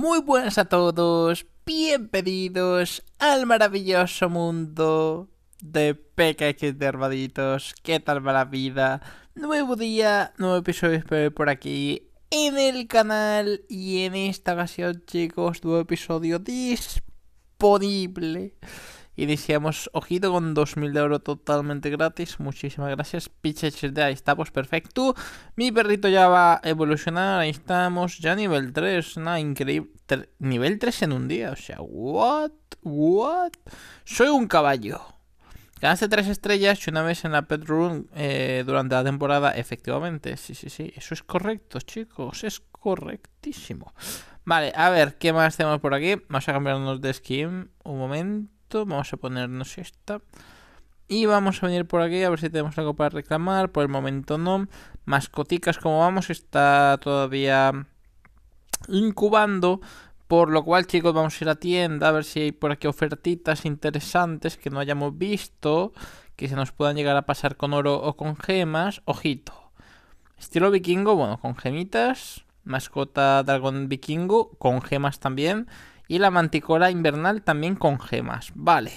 Muy buenas a todos, bienvenidos al maravilloso mundo de PKX de Armaditos. ¿Qué tal va la vida? Nuevo día, nuevo episodio por aquí en el canal y en esta ocasión chicos, nuevo episodio disponible y decíamos, ojito con 2.000 de oro totalmente gratis. Muchísimas gracias. de ahí está pues perfecto. Mi perrito ya va a evolucionar. Ahí estamos, ya nivel 3. Una increíble. nivel 3 en un día. O sea, what? What? Soy un caballo. Ganaste 3 estrellas y una vez en la Pet Room eh, durante la temporada, efectivamente. Sí, sí, sí. Eso es correcto, chicos. Es correctísimo. Vale, a ver, ¿qué más tenemos por aquí? Vamos a cambiarnos de skin. Un momento vamos a ponernos esta. Y vamos a venir por aquí a ver si tenemos algo para reclamar. Por el momento no. Mascoticas, como vamos, está todavía incubando. Por lo cual, chicos, vamos a ir a tienda a ver si hay por aquí ofertitas interesantes que no hayamos visto. Que se nos puedan llegar a pasar con oro o con gemas. Ojito. Estilo vikingo, bueno, con gemitas. Mascota dragón vikingo, con gemas también. Y la manticora invernal también con gemas. Vale.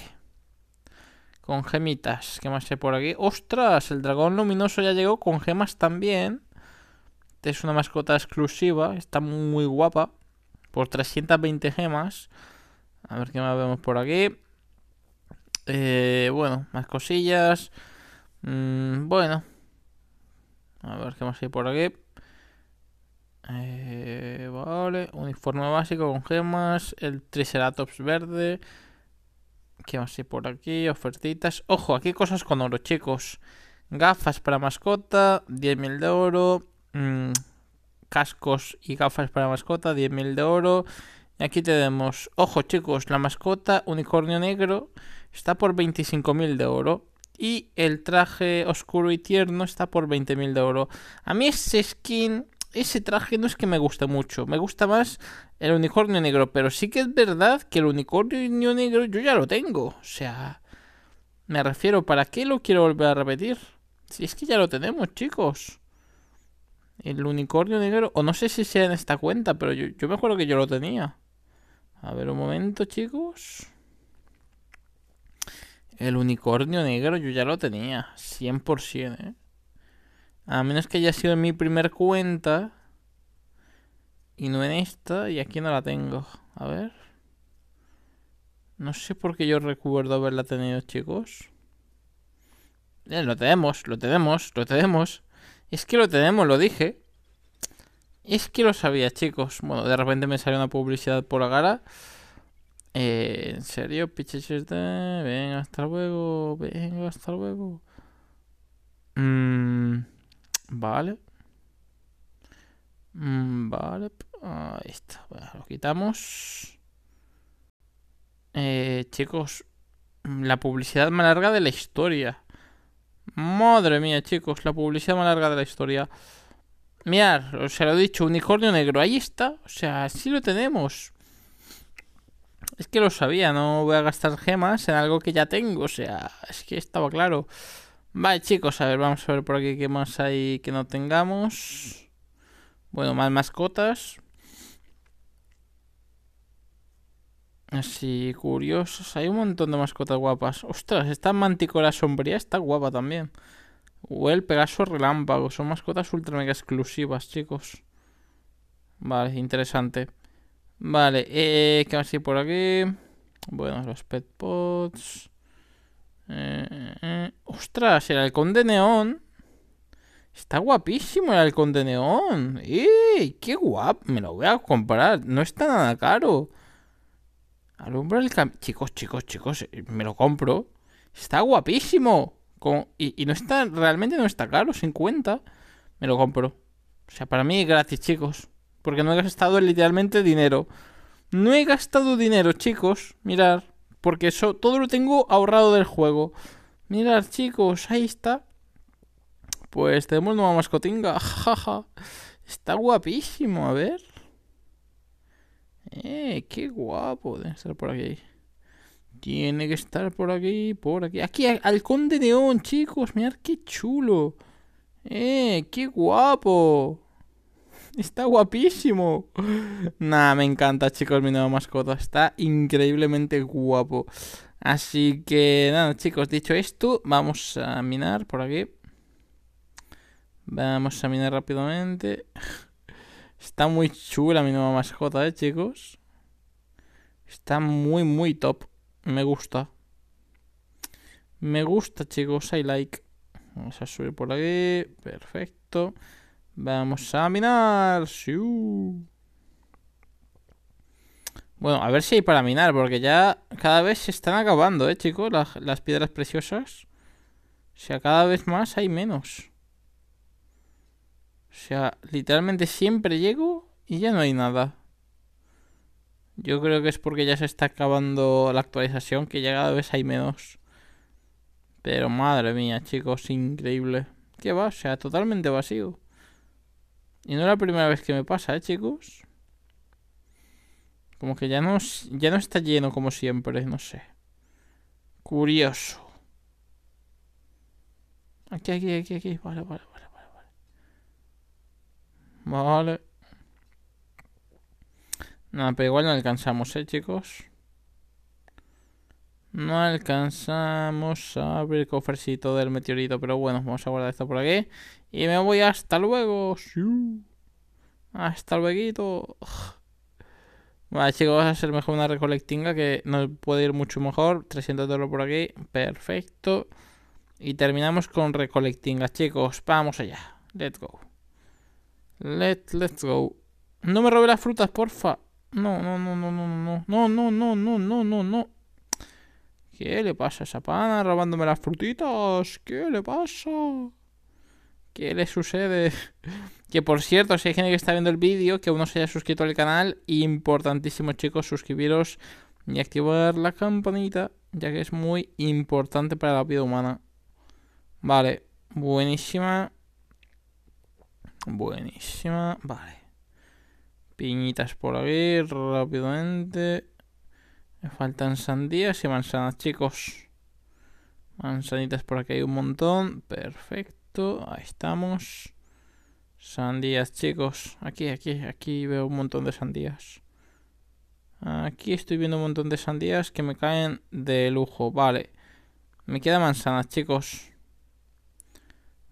Con gemitas. ¿Qué más hay por aquí? ¡Ostras! El dragón luminoso ya llegó con gemas también. Es una mascota exclusiva. Está muy guapa. Por 320 gemas. A ver qué más vemos por aquí. Eh, bueno, más cosillas. Mm, bueno. A ver qué más hay por aquí. Eh, vale, uniforme básico con gemas, el Triceratops verde. ¿Qué más hay por aquí? Ofertitas. Ojo, aquí cosas con oro, chicos. Gafas para mascota, 10.000 de oro. Mm, cascos y gafas para mascota, 10.000 de oro. Y aquí tenemos, ojo chicos, la mascota unicornio negro está por 25.000 de oro. Y el traje oscuro y tierno está por 20.000 de oro. A mí ese skin ese traje no es que me gusta mucho. Me gusta más el unicornio negro. Pero sí que es verdad que el unicornio negro yo ya lo tengo. O sea, me refiero, ¿para qué lo quiero volver a repetir? Si es que ya lo tenemos, chicos. El unicornio negro. O no sé si sea en esta cuenta, pero yo, yo me acuerdo que yo lo tenía. A ver un momento, chicos. El unicornio negro yo ya lo tenía. 100%, ¿eh? A menos que haya sido en mi primer cuenta. Y no en esta. Y aquí no la tengo. A ver. No sé por qué yo recuerdo haberla tenido, chicos. Eh, lo tenemos, lo tenemos, lo tenemos. Es que lo tenemos, lo dije. Es que lo sabía, chicos. Bueno, de repente me salió una publicidad por la cara. Eh, en serio, pichiches Venga, hasta luego. Venga, hasta luego. Mmm... Vale. Mm, vale. Ahí está. lo quitamos. Eh, chicos, mm, la publicidad más larga de la historia. Madre mía, chicos, la publicidad más larga de la historia. Mirad, os lo he dicho, unicornio negro, ahí está. O sea, sí lo tenemos. Es que lo sabía, no voy a gastar gemas en algo que ya tengo. O sea, es que estaba claro. Vale, chicos, a ver, vamos a ver por aquí qué más hay que no tengamos. Bueno, más mascotas. Así, curiosos. Hay un montón de mascotas guapas. Ostras, esta manticora sombría está guapa también. O el pedazo Relámpago. Son mascotas ultra mega exclusivas, chicos. Vale, interesante. Vale, eh, ¿qué más hay por aquí? Bueno, los pet pots. Eh, eh, eh. Ostras, el halcón de neón. Está guapísimo el halcón de neón. ¡Ey! ¡Qué guapo! Me lo voy a comprar. No está nada caro. Alumbra el Chicos, chicos, chicos. Me lo compro. Está guapísimo. Y, y, no está... Realmente no está caro. 50. Me lo compro. O sea, para mí es gratis, chicos. Porque no he gastado literalmente dinero. No he gastado dinero, chicos. Mirad porque eso todo lo tengo ahorrado del juego. Mirad, chicos, ahí está. Pues tenemos nueva mascotinga, jaja. está guapísimo, a ver. Eh, qué guapo debe estar por aquí. Tiene que estar por aquí, por aquí. Aquí, al Conde On, chicos, mirad qué chulo. Eh, qué guapo. Está guapísimo. Nah, me encanta, chicos, mi nueva mascota. Está increíblemente guapo. Así que, nada, chicos, dicho esto, vamos a minar por aquí. Vamos a minar rápidamente. Está muy chula mi nueva mascota, eh, chicos. Está muy, muy top. Me gusta. Me gusta, chicos. I like. Vamos a subir por aquí. Perfecto. Vamos a minar. Bueno, a ver si hay para minar, porque ya cada vez se están acabando, ¿eh, chicos? Las, las piedras preciosas. O sea, cada vez más hay menos. O sea, literalmente siempre llego y ya no hay nada. Yo creo que es porque ya se está acabando la actualización, que ya cada vez hay menos. Pero madre mía, chicos, increíble. ¿Qué va? O sea, totalmente vacío. Y no es la primera vez que me pasa, ¿eh, chicos? Como que ya no, ya no está lleno como siempre, no sé. Curioso. Aquí, aquí, aquí, aquí. Vale, vale, vale, vale. Vale. Nada, pero igual no alcanzamos, ¿eh, chicos? No alcanzamos a abrir el cofrecito del meteorito, pero bueno, vamos a guardar esto por aquí. Y me voy hasta luego. Hasta luego. Vale, chicos, vamos a hacer mejor una recolectinga que no puede ir mucho mejor. 300 de oro por aquí. Perfecto. Y terminamos con recolectingas, chicos. Vamos allá. Let's go. Let, let's go. No me robe las frutas, porfa. No, no, no, no, no, no. No, no, no, no, no, no, no. ¿Qué le pasa a esa pana robándome las frutitas? ¿Qué le pasa? ¿Qué le sucede? Que por cierto, si hay gente que está viendo el vídeo, que aún no se haya suscrito al canal, importantísimo chicos, suscribiros y activar la campanita, ya que es muy importante para la vida humana. Vale, buenísima. Buenísima, vale. Piñitas por aquí, rápidamente. Me faltan sandías y manzanas, chicos. Manzanitas por aquí hay un montón. Perfecto, ahí estamos. Sandías, chicos. Aquí, aquí, aquí veo un montón de sandías. Aquí estoy viendo un montón de sandías que me caen de lujo. Vale. Me queda manzanas, chicos.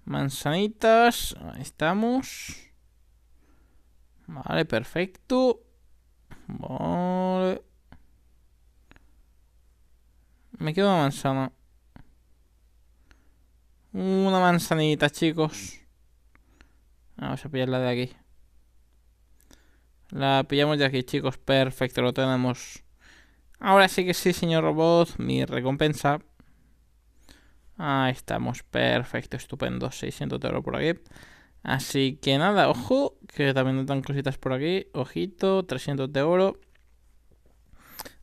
Manzanitas. Ahí estamos. Vale, perfecto. Bueno. Me quedo una manzana. Una manzanita, chicos. Vamos a pillar la de aquí. La pillamos de aquí, chicos. Perfecto, lo tenemos. Ahora sí que sí, señor robot. Mi recompensa. Ahí estamos. Perfecto, estupendo. 600 de oro por aquí. Así que nada, ojo, que también están cositas por aquí. Ojito, 300 de oro.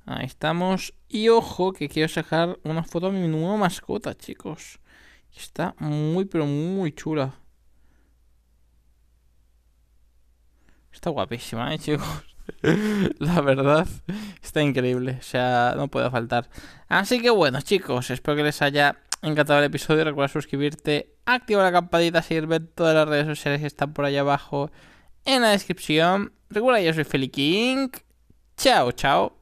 Ahí estamos. Y ojo que quiero sacar una foto de mi nueva mascota, chicos. Está muy, pero muy chula. Está guapísima, ¿eh, chicos? La verdad, está increíble. O sea, no puede faltar. Así que bueno, chicos, espero que les haya encantado el episodio. Recuerda suscribirte, Activa la campanita, seguirme en todas las redes sociales que están por allá abajo en la descripción. Recuerda, yo soy Feli King. Chao, chao.